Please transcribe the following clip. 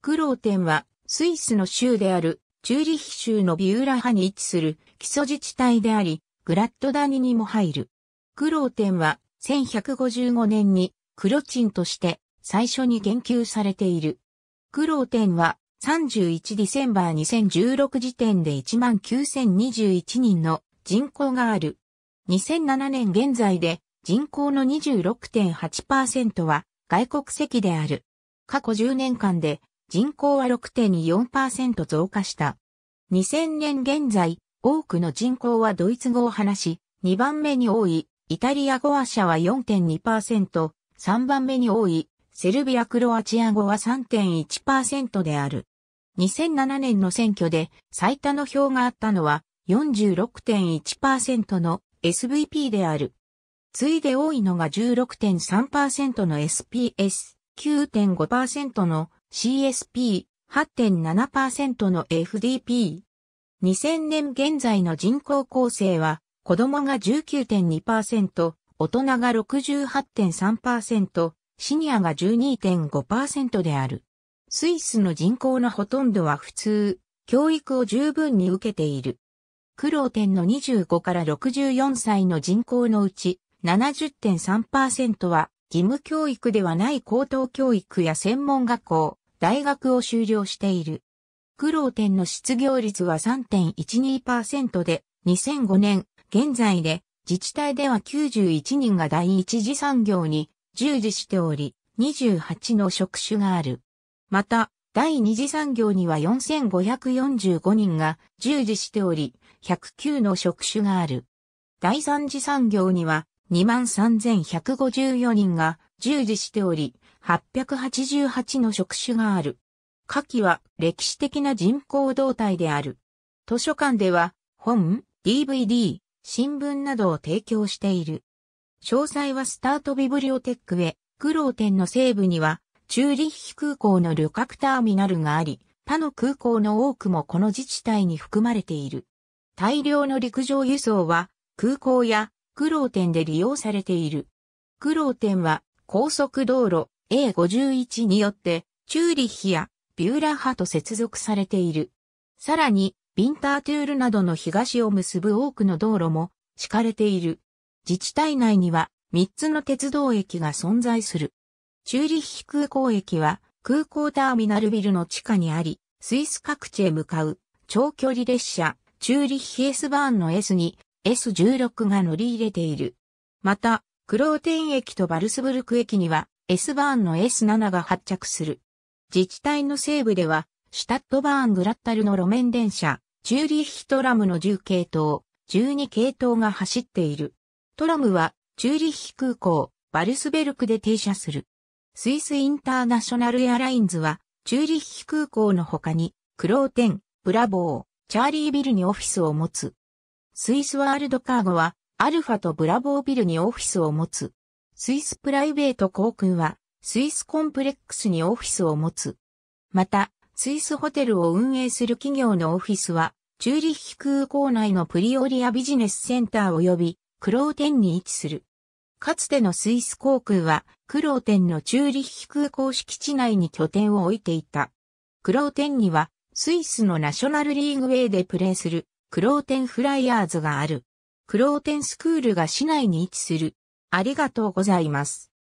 クローテンは、スイスの州である、チューリヒ州のビューラ派に位置する基礎自治体であり、グラッドダニにも入る。クローテンは、1155年に、クロチンとして、最初に言及されている。クローテンは、31ディセンバー2016時点で19,021人の人口がある。2007年現在で人口の26.8%は外国籍である。過去10年間で人口は6.24%増加した。2000年現在、多くの人口はドイツ語を話し、2番目に多い、イタリア語話者は4.2%、3番目に多い、セルビア・クロアチア語は3.1%である。2007年の選挙で最多の票があったのは46.1%の SVP である。ついで多いのが16.3%の SPS、9.5%の CSP8.7% の FDP。2000年現在の人口構成は、子供が19.2%、大人が68.3%、シニアが12.5%である。スイスの人口のほとんどは普通、教育を十分に受けている。苦労点の25から64歳の人口のうち、70.3%は義務教育ではない高等教育や専門学校、大学を修了している。苦労店の失業率は3.12%で、2005年、現在で、自治体では91人が第一次産業に従事しており、28の職種がある。また、第二次産業には4545人が従事しており、109の職種がある。第三次産業には23,154人が従事しており、888の職種がある。下記は歴史的な人口動態である。図書館では本、DVD、新聞などを提供している。詳細はスタートビブリオテックへ、苦労店の西部には、チューリッヒ空港の旅客ターミナルがあり、他の空港の多くもこの自治体に含まれている。大量の陸上輸送は、空港や苦労店で利用されている。苦労店は高速道路 A51 によってチューリッヒやビューラハと接続されている。さらに、ビンタートゥールなどの東を結ぶ多くの道路も敷かれている。自治体内には3つの鉄道駅が存在する。チューリッヒ空港駅は空港ターミナルビルの地下にあり、スイス各地へ向かう長距離列車チューリッヒ S バーンの S に S16 が乗り入れている。また、クローテン駅とバルスブルク駅には S バーンの S7 が発着する。自治体の西部では、シュタットバーングラッタルの路面電車、チューリッヒトラムの10系統、12系統が走っている。トラムは、チューリッヒ空港、バルスベルクで停車する。スイスインターナショナルエアラインズは、チューリッヒ空港の他に、クローテン、ブラボー、チャーリービルにオフィスを持つ。スイスワールドカーゴは、アルファとブラボービルにオフィスを持つ。スイスプライベート航空は、スイスコンプレックスにオフィスを持つ。また、スイスホテルを運営する企業のオフィスは、チューリッヒ空港内のプリオリアビジネスセンター及び、クローテンに位置する。かつてのスイス航空は、クローテンのチューリッヒ空港敷地内に拠点を置いていた。クローテンには、スイスのナショナルリーグウェイでプレーするクローテンフライヤーズがある。クローテンスクールが市内に位置する。ありがとうございます。